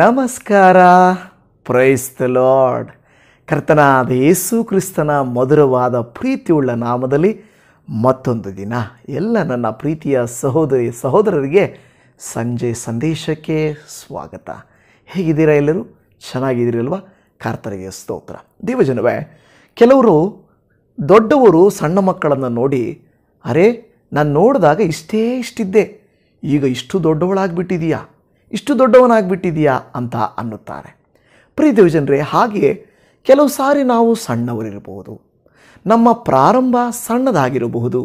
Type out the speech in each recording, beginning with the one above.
ನಮಸ್ಕಾರ ಪ್ರೈಸ್ತ ಲಾರ್ಡ್ ಕರ್ತನಾದ ಯೇಸು ಕ್ರಿಸ್ತನ ಮಧುರವಾದ ಪ್ರೀತಿಯುಳ್ಳ ನಾಮದಲ್ಲಿ ಮತ್ತೊಂದು ದಿನ ಎಲ್ಲ ನನ್ನ ಪ್ರೀತಿಯ ಸಹೋದರಿ ಸಹೋದರರಿಗೆ ಸಂಜೆ ಸಂದೇಶಕ್ಕೆ ಸ್ವಾಗತ ಹೇಗಿದ್ದೀರಾ ಎಲ್ಲರೂ ಅಲ್ವಾ ಕರ್ತರಿಗೆ ಸ್ತೋತ್ರ ದೇವಜನವೇ ಕೆಲವರು ದೊಡ್ಡವರು ಸಣ್ಣ ಮಕ್ಕಳನ್ನು ನೋಡಿ ಅರೆ ನಾನು ನೋಡಿದಾಗ ಇಷ್ಟೇ ಇಷ್ಟಿದ್ದೆ ಈಗ ಇಷ್ಟು ದೊಡ್ಡವಳಾಗ್ಬಿಟ್ಟಿದೀಯಾ ಇಷ್ಟು ದೊಡ್ಡವನಾಗಿಬಿಟ್ಟಿದೆಯಾ ಅಂತ ಅನ್ನುತ್ತಾರೆ ಪ್ರೀತಿ ಜನರೇ ಹಾಗೆಯೇ ಕೆಲವು ಸಾರಿ ನಾವು ಸಣ್ಣವರಿರಬಹುದು ನಮ್ಮ ಪ್ರಾರಂಭ ಸಣ್ಣದಾಗಿರಬಹುದು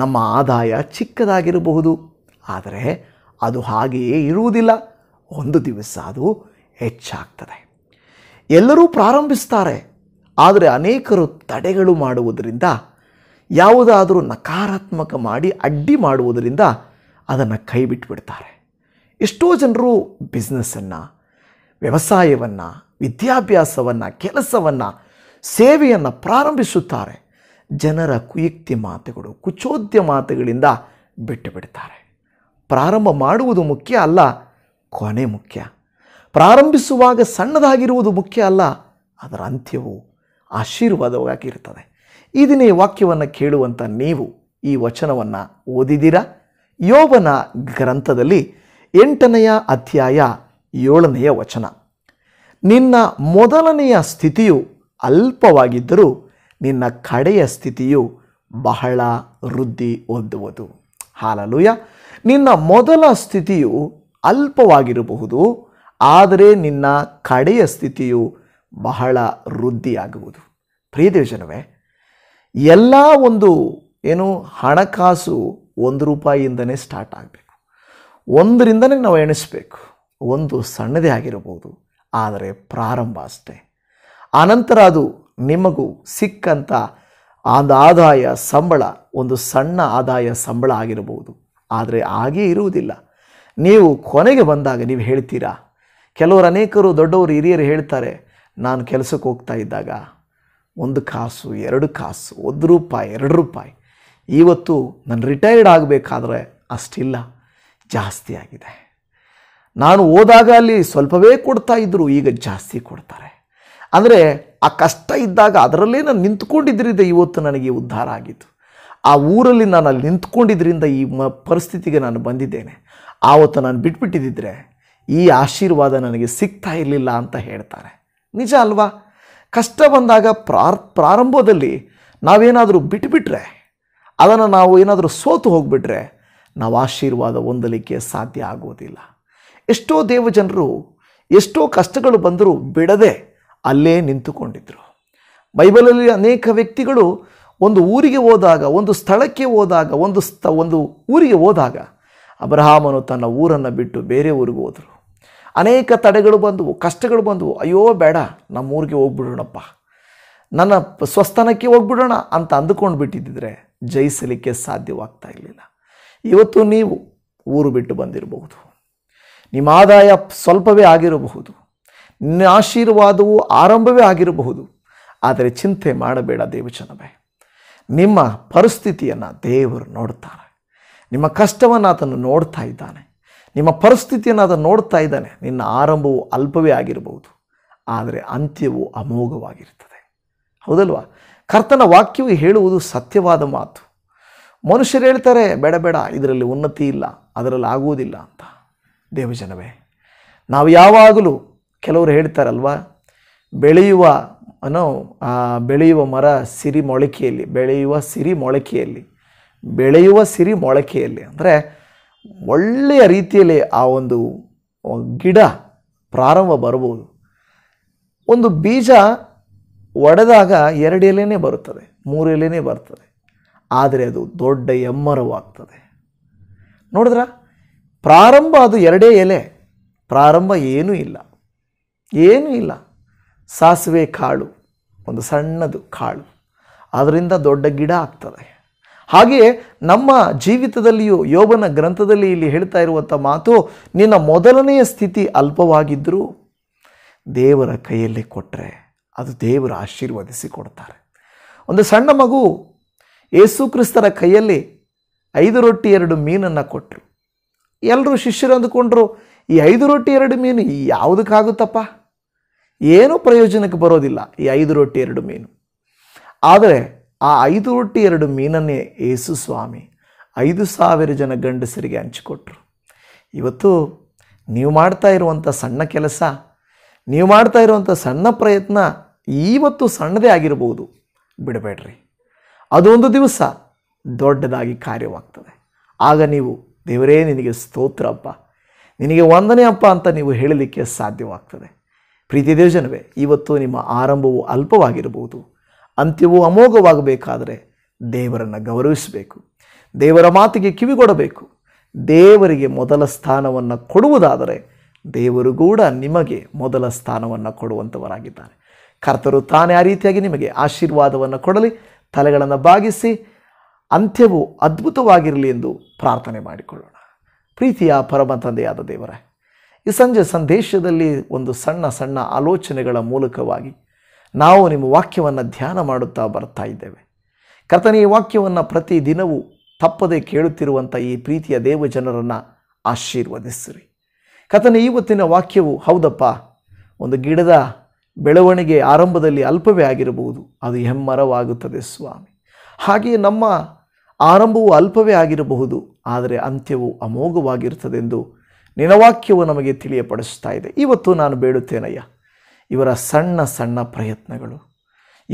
ನಮ್ಮ ಆದಾಯ ಚಿಕ್ಕದಾಗಿರಬಹುದು ಆದರೆ ಅದು ಹಾಗೆಯೇ ಇರುವುದಿಲ್ಲ ಒಂದು ದಿವಸ ಅದು ಹೆಚ್ಚಾಗ್ತದೆ ಎಲ್ಲರೂ ಪ್ರಾರಂಭಿಸ್ತಾರೆ ಆದರೆ ಅನೇಕರು ತಡೆಗಳು ಮಾಡುವುದರಿಂದ ಯಾವುದಾದರೂ ನಕಾರಾತ್ಮಕ ಮಾಡಿ ಅಡ್ಡಿ ಮಾಡುವುದರಿಂದ ಅದನ್ನು ಬಿಟ್ಟುಬಿಡ್ತಾರೆ ಎಷ್ಟೋ ಜನರು ಬಿಸ್ನೆಸ್ಸನ್ನು ವ್ಯವಸಾಯವನ್ನು ವಿದ್ಯಾಭ್ಯಾಸವನ್ನು ಕೆಲಸವನ್ನು ಸೇವೆಯನ್ನು ಪ್ರಾರಂಭಿಸುತ್ತಾರೆ ಜನರ ಕುಯುಕ್ತಿ ಮಾತುಗಳು ಕುಚೋದ್ಯ ಮಾತುಗಳಿಂದ ಬಿಟ್ಟು ಬಿಡ್ತಾರೆ ಪ್ರಾರಂಭ ಮಾಡುವುದು ಮುಖ್ಯ ಅಲ್ಲ ಕೊನೆ ಮುಖ್ಯ ಪ್ರಾರಂಭಿಸುವಾಗ ಸಣ್ಣದಾಗಿರುವುದು ಮುಖ್ಯ ಅಲ್ಲ ಅದರ ಅಂತ್ಯವು ಆಶೀರ್ವಾದವಾಗಿರುತ್ತದೆ ಈ ದಿನ ಈ ವಾಕ್ಯವನ್ನು ಕೇಳುವಂಥ ನೀವು ಈ ವಚನವನ್ನು ಓದಿದಿರ ಯೋವನ ಗ್ರಂಥದಲ್ಲಿ ಎಂಟನೆಯ ಅಧ್ಯಾಯ ಏಳನೆಯ ವಚನ ನಿನ್ನ ಮೊದಲನೆಯ ಸ್ಥಿತಿಯು ಅಲ್ಪವಾಗಿದ್ದರೂ ನಿನ್ನ ಕಡೆಯ ಸ್ಥಿತಿಯು ಬಹಳ ವೃದ್ಧಿ ಹೊಂದುವುದು ಹಾಲಲುಯ ನಿನ್ನ ಮೊದಲ ಸ್ಥಿತಿಯು ಅಲ್ಪವಾಗಿರಬಹುದು ಆದರೆ ನಿನ್ನ ಕಡೆಯ ಸ್ಥಿತಿಯು ಬಹಳ ವೃದ್ಧಿಯಾಗುವುದು ಪ್ರಿಯದೇಶನವೇ ಎಲ್ಲ ಒಂದು ಏನು ಹಣಕಾಸು ಒಂದು ರೂಪಾಯಿಯಿಂದನೇ ಸ್ಟಾರ್ಟ್ ಆಗಬೇಕು ಒಂದರಿಂದನೇ ನಾವು ಎಣಿಸಬೇಕು ಒಂದು ಸಣ್ಣದೇ ಆಗಿರಬಹುದು ಆದರೆ ಪ್ರಾರಂಭ ಅಷ್ಟೇ ಆನಂತರ ಅದು ನಿಮಗೂ ಸಿಕ್ಕಂಥ ಆದ ಆದಾಯ ಸಂಬಳ ಒಂದು ಸಣ್ಣ ಆದಾಯ ಸಂಬಳ ಆಗಿರಬಹುದು ಆದರೆ ಹಾಗೇ ಇರುವುದಿಲ್ಲ ನೀವು ಕೊನೆಗೆ ಬಂದಾಗ ನೀವು ಹೇಳ್ತೀರಾ ಕೆಲವರು ಅನೇಕರು ದೊಡ್ಡವರು ಹಿರಿಯರು ಹೇಳ್ತಾರೆ ನಾನು ಕೆಲಸಕ್ಕೆ ಹೋಗ್ತಾ ಇದ್ದಾಗ ಒಂದು ಕಾಸು ಎರಡು ಕಾಸು ಒಂದು ರೂಪಾಯಿ ಎರಡು ರೂಪಾಯಿ ಇವತ್ತು ನಾನು ರಿಟೈರ್ಡ್ ಆಗಬೇಕಾದ್ರೆ ಅಷ್ಟಿಲ್ಲ ಜಾಸ್ತಿ ಆಗಿದೆ ನಾನು ಹೋದಾಗ ಅಲ್ಲಿ ಸ್ವಲ್ಪವೇ ಕೊಡ್ತಾ ಇದ್ದರು ಈಗ ಜಾಸ್ತಿ ಕೊಡ್ತಾರೆ ಅಂದರೆ ಆ ಕಷ್ಟ ಇದ್ದಾಗ ಅದರಲ್ಲೇ ನಾನು ನಿಂತ್ಕೊಂಡಿದ್ದರಿಂದ ಇವತ್ತು ನನಗೆ ಉದ್ಧಾರ ಆಗಿತ್ತು ಆ ಊರಲ್ಲಿ ನಾನು ಅಲ್ಲಿ ನಿಂತ್ಕೊಂಡಿದ್ದರಿಂದ ಈ ಮ ಪರಿಸ್ಥಿತಿಗೆ ನಾನು ಬಂದಿದ್ದೇನೆ ಆವತ್ತು ನಾನು ಬಿಟ್ಬಿಟ್ಟಿದ್ದರೆ ಈ ಆಶೀರ್ವಾದ ನನಗೆ ಸಿಗ್ತಾ ಇರಲಿಲ್ಲ ಅಂತ ಹೇಳ್ತಾರೆ ನಿಜ ಅಲ್ವಾ ಕಷ್ಟ ಬಂದಾಗ ಪ್ರಾರ್ ಪ್ರಾರಂಭದಲ್ಲಿ ನಾವೇನಾದರೂ ಬಿಟ್ಬಿಟ್ರೆ ಅದನ್ನು ನಾವು ಏನಾದರೂ ಸೋತು ಹೋಗಿಬಿಟ್ರೆ ನಾವು ಆಶೀರ್ವಾದ ಹೊಂದಲಿಕ್ಕೆ ಸಾಧ್ಯ ಆಗೋದಿಲ್ಲ ಎಷ್ಟೋ ದೇವಜನರು ಎಷ್ಟೋ ಕಷ್ಟಗಳು ಬಂದರೂ ಬಿಡದೆ ಅಲ್ಲೇ ನಿಂತುಕೊಂಡಿದ್ದರು ಬೈಬಲಲ್ಲಿ ಅನೇಕ ವ್ಯಕ್ತಿಗಳು ಒಂದು ಊರಿಗೆ ಹೋದಾಗ ಒಂದು ಸ್ಥಳಕ್ಕೆ ಹೋದಾಗ ಒಂದು ಸ್ಥ ಒಂದು ಊರಿಗೆ ಹೋದಾಗ ಅಬ್ರಹಾಮನು ತನ್ನ ಊರನ್ನು ಬಿಟ್ಟು ಬೇರೆ ಊರಿಗೆ ಹೋದರು ಅನೇಕ ತಡೆಗಳು ಬಂದವು ಕಷ್ಟಗಳು ಬಂದವು ಅಯ್ಯೋ ಬೇಡ ನಮ್ಮ ಊರಿಗೆ ಹೋಗ್ಬಿಡೋಣಪ್ಪ ನನ್ನ ಸ್ವಸ್ಥಾನಕ್ಕೆ ಹೋಗ್ಬಿಡೋಣ ಅಂತ ಅಂದುಕೊಂಡು ಬಿಟ್ಟಿದ್ದಿದ್ರೆ ಜಯಿಸಲಿಕ್ಕೆ ಸಾಧ್ಯವಾಗ್ತಾ ಇರಲಿಲ್ಲ ಇವತ್ತು ನೀವು ಊರು ಬಿಟ್ಟು ಬಂದಿರಬಹುದು ನಿಮ್ಮ ಆದಾಯ ಸ್ವಲ್ಪವೇ ಆಗಿರಬಹುದು ನಿನ್ನ ಆಶೀರ್ವಾದವು ಆರಂಭವೇ ಆಗಿರಬಹುದು ಆದರೆ ಚಿಂತೆ ಮಾಡಬೇಡ ದೇವಚನವೇ ನಿಮ್ಮ ಪರಿಸ್ಥಿತಿಯನ್ನು ದೇವರು ನೋಡ್ತಾನೆ ನಿಮ್ಮ ಕಷ್ಟವನ್ನು ಆತನು ನೋಡ್ತಾ ಇದ್ದಾನೆ ನಿಮ್ಮ ಪರಿಸ್ಥಿತಿಯನ್ನು ಅದನ್ನು ನೋಡ್ತಾ ಇದ್ದಾನೆ ನಿನ್ನ ಆರಂಭವು ಅಲ್ಪವೇ ಆಗಿರಬಹುದು ಆದರೆ ಅಂತ್ಯವು ಅಮೋಘವಾಗಿರುತ್ತದೆ ಹೌದಲ್ವಾ ಕರ್ತನ ವಾಕ್ಯವು ಹೇಳುವುದು ಸತ್ಯವಾದ ಮಾತು ಮನುಷ್ಯರು ಹೇಳ್ತಾರೆ ಬೇಡ ಬೇಡ ಇದರಲ್ಲಿ ಉನ್ನತಿ ಇಲ್ಲ ಅದರಲ್ಲಿ ಆಗುವುದಿಲ್ಲ ಅಂತ ದೇವಜನವೇ ನಾವು ಯಾವಾಗಲೂ ಕೆಲವರು ಹೇಳ್ತಾರಲ್ವ ಬೆಳೆಯುವ ಅನೋ ಬೆಳೆಯುವ ಮರ ಸಿರಿ ಮೊಳಕೆಯಲ್ಲಿ ಬೆಳೆಯುವ ಸಿರಿ ಮೊಳಕೆಯಲ್ಲಿ ಬೆಳೆಯುವ ಸಿರಿ ಮೊಳಕೆಯಲ್ಲಿ ಅಂದರೆ ಒಳ್ಳೆಯ ರೀತಿಯಲ್ಲಿ ಆ ಒಂದು ಗಿಡ ಪ್ರಾರಂಭ ಬರ್ಬೋದು ಒಂದು ಬೀಜ ಒಡೆದಾಗ ಎರಡು ಎಲೆನೇ ಬರುತ್ತದೆ ಮೂರು ಎಲೆನೇ ಬರ್ತದೆ ಆದರೆ ಅದು ದೊಡ್ಡ ಎಮ್ಮರವಾಗ್ತದೆ ನೋಡಿದ್ರ ಪ್ರಾರಂಭ ಅದು ಎರಡೇ ಎಲೆ ಪ್ರಾರಂಭ ಏನೂ ಇಲ್ಲ ಏನೂ ಇಲ್ಲ ಸಾಸಿವೆ ಕಾಳು ಒಂದು ಸಣ್ಣದು ಕಾಳು ಅದರಿಂದ ದೊಡ್ಡ ಗಿಡ ಆಗ್ತದೆ ಹಾಗೆಯೇ ನಮ್ಮ ಜೀವಿತದಲ್ಲಿಯೂ ಯೋಬನ ಗ್ರಂಥದಲ್ಲಿ ಇಲ್ಲಿ ಹೇಳ್ತಾ ಇರುವಂಥ ಮಾತು ನಿನ್ನ ಮೊದಲನೆಯ ಸ್ಥಿತಿ ಅಲ್ಪವಾಗಿದ್ದರೂ ದೇವರ ಕೈಯಲ್ಲಿ ಕೊಟ್ಟರೆ ಅದು ದೇವರು ಆಶೀರ್ವದಿಸಿ ಕೊಡ್ತಾರೆ ಒಂದು ಸಣ್ಣ ಮಗು ಯೇಸು ಕ್ರಿಸ್ತರ ಕೈಯಲ್ಲಿ ಐದು ರೊಟ್ಟಿ ಎರಡು ಮೀನನ್ನು ಕೊಟ್ಟರು ಎಲ್ಲರೂ ಶಿಷ್ಯರು ಅಂದುಕೊಂಡ್ರು ಈ ಐದು ರೊಟ್ಟಿ ಎರಡು ಮೀನು ಯಾವುದಕ್ಕಾಗುತ್ತಪ್ಪ ಏನೂ ಪ್ರಯೋಜನಕ್ಕೆ ಬರೋದಿಲ್ಲ ಈ ಐದು ರೊಟ್ಟಿ ಎರಡು ಮೀನು ಆದರೆ ಆ ಐದು ರೊಟ್ಟಿ ಎರಡು ಮೀನನ್ನೇ ಯೇಸು ಸ್ವಾಮಿ ಐದು ಸಾವಿರ ಜನ ಗಂಡಸರಿಗೆ ಹಂಚಿಕೊಟ್ರು ಇವತ್ತು ನೀವು ಮಾಡ್ತಾ ಇರುವಂಥ ಸಣ್ಣ ಕೆಲಸ ನೀವು ಮಾಡ್ತಾ ಇರುವಂಥ ಸಣ್ಣ ಪ್ರಯತ್ನ ಇವತ್ತು ಸಣ್ಣದೇ ಆಗಿರ್ಬೋದು ಬಿಡಬೇಡ್ರಿ ಅದೊಂದು ದಿವಸ ದೊಡ್ಡದಾಗಿ ಕಾರ್ಯವಾಗ್ತದೆ ಆಗ ನೀವು ದೇವರೇ ನಿನಗೆ ಸ್ತೋತ್ರ ಅಪ್ಪ ನಿನಗೆ ವಂದನೆ ಅಪ್ಪ ಅಂತ ನೀವು ಹೇಳಲಿಕ್ಕೆ ಸಾಧ್ಯವಾಗ್ತದೆ ಪ್ರೀತಿ ದೇವಜನವೇ ಇವತ್ತು ನಿಮ್ಮ ಆರಂಭವು ಅಲ್ಪವಾಗಿರಬಹುದು ಅಂತ್ಯವೂ ಅಮೋಘವಾಗಬೇಕಾದರೆ ದೇವರನ್ನು ಗೌರವಿಸಬೇಕು ದೇವರ ಮಾತಿಗೆ ಕಿವಿಗೊಡಬೇಕು ದೇವರಿಗೆ ಮೊದಲ ಸ್ಥಾನವನ್ನು ಕೊಡುವುದಾದರೆ ದೇವರು ಕೂಡ ನಿಮಗೆ ಮೊದಲ ಸ್ಥಾನವನ್ನು ಕೊಡುವಂಥವರಾಗಿದ್ದಾರೆ ಕರ್ತರು ತಾನೇ ಆ ರೀತಿಯಾಗಿ ನಿಮಗೆ ಆಶೀರ್ವಾದವನ್ನು ಕೊಡಲಿ ತಲೆಗಳನ್ನು ಬಾಗಿಸಿ ಅಂತ್ಯವು ಅದ್ಭುತವಾಗಿರಲಿ ಎಂದು ಪ್ರಾರ್ಥನೆ ಮಾಡಿಕೊಳ್ಳೋಣ ಪ್ರೀತಿಯ ಪರಮ ತಂದೆಯಾದ ದೇವರೇ ಈ ಸಂಜೆ ಸಂದೇಶದಲ್ಲಿ ಒಂದು ಸಣ್ಣ ಸಣ್ಣ ಆಲೋಚನೆಗಳ ಮೂಲಕವಾಗಿ ನಾವು ನಿಮ್ಮ ವಾಕ್ಯವನ್ನು ಧ್ಯಾನ ಮಾಡುತ್ತಾ ಬರ್ತಾ ಇದ್ದೇವೆ ಕರ್ತನೆಯ ಈ ವಾಕ್ಯವನ್ನು ಪ್ರತಿದಿನವೂ ತಪ್ಪದೇ ಕೇಳುತ್ತಿರುವಂಥ ಈ ಪ್ರೀತಿಯ ದೇವಜನರನ್ನು ಆಶೀರ್ವದಿಸಿರಿ ಕಥನ ಇವತ್ತಿನ ವಾಕ್ಯವು ಹೌದಪ್ಪ ಒಂದು ಗಿಡದ ಬೆಳವಣಿಗೆ ಆರಂಭದಲ್ಲಿ ಅಲ್ಪವೇ ಆಗಿರಬಹುದು ಅದು ಹೆಮ್ಮರವಾಗುತ್ತದೆ ಸ್ವಾಮಿ ಹಾಗೆಯೇ ನಮ್ಮ ಆರಂಭವು ಅಲ್ಪವೇ ಆಗಿರಬಹುದು ಆದರೆ ಅಂತ್ಯವು ಅಮೋಘವಾಗಿರುತ್ತದೆಂದು ನಿನವಾಕ್ಯವು ನಮಗೆ ತಿಳಿಯಪಡಿಸ್ತಾ ಇದೆ ಇವತ್ತು ನಾನು ಬೇಡುತ್ತೇನಯ್ಯ ಇವರ ಸಣ್ಣ ಸಣ್ಣ ಪ್ರಯತ್ನಗಳು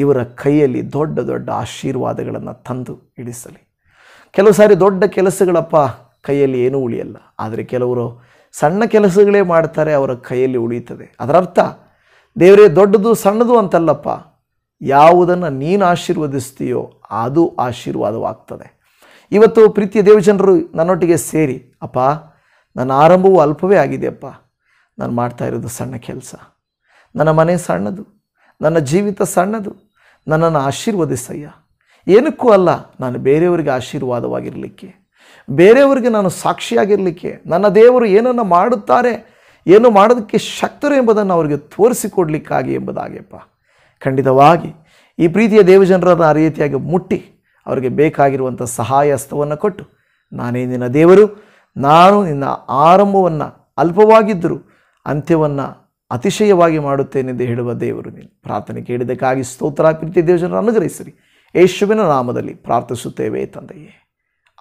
ಇವರ ಕೈಯಲ್ಲಿ ದೊಡ್ಡ ದೊಡ್ಡ ಆಶೀರ್ವಾದಗಳನ್ನು ತಂದು ಇಳಿಸಲಿ ಕೆಲವು ಸಾರಿ ದೊಡ್ಡ ಕೆಲಸಗಳಪ್ಪ ಕೈಯಲ್ಲಿ ಏನೂ ಉಳಿಯಲ್ಲ ಆದರೆ ಕೆಲವರು ಸಣ್ಣ ಕೆಲಸಗಳೇ ಮಾಡ್ತಾರೆ ಅವರ ಕೈಯಲ್ಲಿ ಉಳಿಯುತ್ತದೆ ಅದರರ್ಥ ದೇವರೇ ದೊಡ್ಡದು ಸಣ್ಣದು ಅಂತಲ್ಲಪ್ಪ ಯಾವುದನ್ನು ನೀನು ಆಶೀರ್ವದಿಸ್ತೀಯೋ ಅದು ಆಶೀರ್ವಾದವಾಗ್ತದೆ ಇವತ್ತು ಪ್ರೀತಿಯ ದೇವಜನರು ನನ್ನೊಟ್ಟಿಗೆ ಸೇರಿ ಅಪ್ಪ ನನ್ನ ಆರಂಭವು ಅಲ್ಪವೇ ಆಗಿದೆಯಪ್ಪ ನಾನು ಮಾಡ್ತಾ ಇರೋದು ಸಣ್ಣ ಕೆಲಸ ನನ್ನ ಮನೆ ಸಣ್ಣದು ನನ್ನ ಜೀವಿತ ಸಣ್ಣದು ನನ್ನನ್ನು ಆಶೀರ್ವದಿಸಯ್ಯ ಏನಕ್ಕೂ ಅಲ್ಲ ನಾನು ಬೇರೆಯವರಿಗೆ ಆಶೀರ್ವಾದವಾಗಿರಲಿಕ್ಕೆ ಬೇರೆಯವರಿಗೆ ನಾನು ಸಾಕ್ಷಿಯಾಗಿರಲಿಕ್ಕೆ ನನ್ನ ದೇವರು ಏನನ್ನು ಮಾಡುತ್ತಾರೆ ಏನು ಮಾಡೋದಕ್ಕೆ ಶಕ್ತರು ಎಂಬುದನ್ನು ಅವರಿಗೆ ತೋರಿಸಿಕೊಡ್ಲಿಕ್ಕಾಗಿ ಎಂಬುದಾಗಿಯಪ್ಪ ಖಂಡಿತವಾಗಿ ಈ ಪ್ರೀತಿಯ ದೇವಜನರನ್ನು ಆ ರೀತಿಯಾಗಿ ಮುಟ್ಟಿ ಅವರಿಗೆ ಬೇಕಾಗಿರುವಂಥ ಸಹಾಯ ಹಸ್ತವನ್ನು ಕೊಟ್ಟು ನಾನೇ ನಿನ್ನ ದೇವರು ನಾನು ನಿನ್ನ ಆರಂಭವನ್ನು ಅಲ್ಪವಾಗಿದ್ದರೂ ಅಂತ್ಯವನ್ನು ಅತಿಶಯವಾಗಿ ಮಾಡುತ್ತೇನೆಂದು ಹೇಳುವ ದೇವರು ನೀನು ಪ್ರಾರ್ಥನೆ ಕೇಳಿದ್ದಕ್ಕಾಗಿ ಸ್ತೋತ್ರ ಪ್ರೀತಿಯ ದೇವಜನರ ಅನುಗ್ರಹಿಸಿರಿ ಯೇಸುವಿನ ನಾಮದಲ್ಲಿ ಪ್ರಾರ್ಥಿಸುತ್ತೇವೆ ತಂದೆಯೇ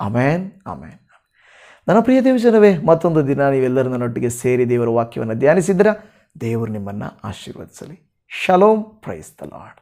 ಅಮೇನ್ ಅಮೇನ್ ನನ್ನ ಪ್ರಿಯ ದೇವಜನವೇ ಮತ್ತೊಂದು ದಿನ ನೀವೆಲ್ಲರೂ ನನ್ನೊಟ್ಟಿಗೆ ಸೇರಿ ದೇವರ ವಾಕ್ಯವನ್ನು ಧ್ಯಾನಿಸಿದ್ರ ದೇವರು ನಿಮ್ಮನ್ನು ಆಶೀರ್ವದಿಸಲಿ ಶಲೋಮ್ ಪ್ರೈಸ್ ದ ಲಾಡ್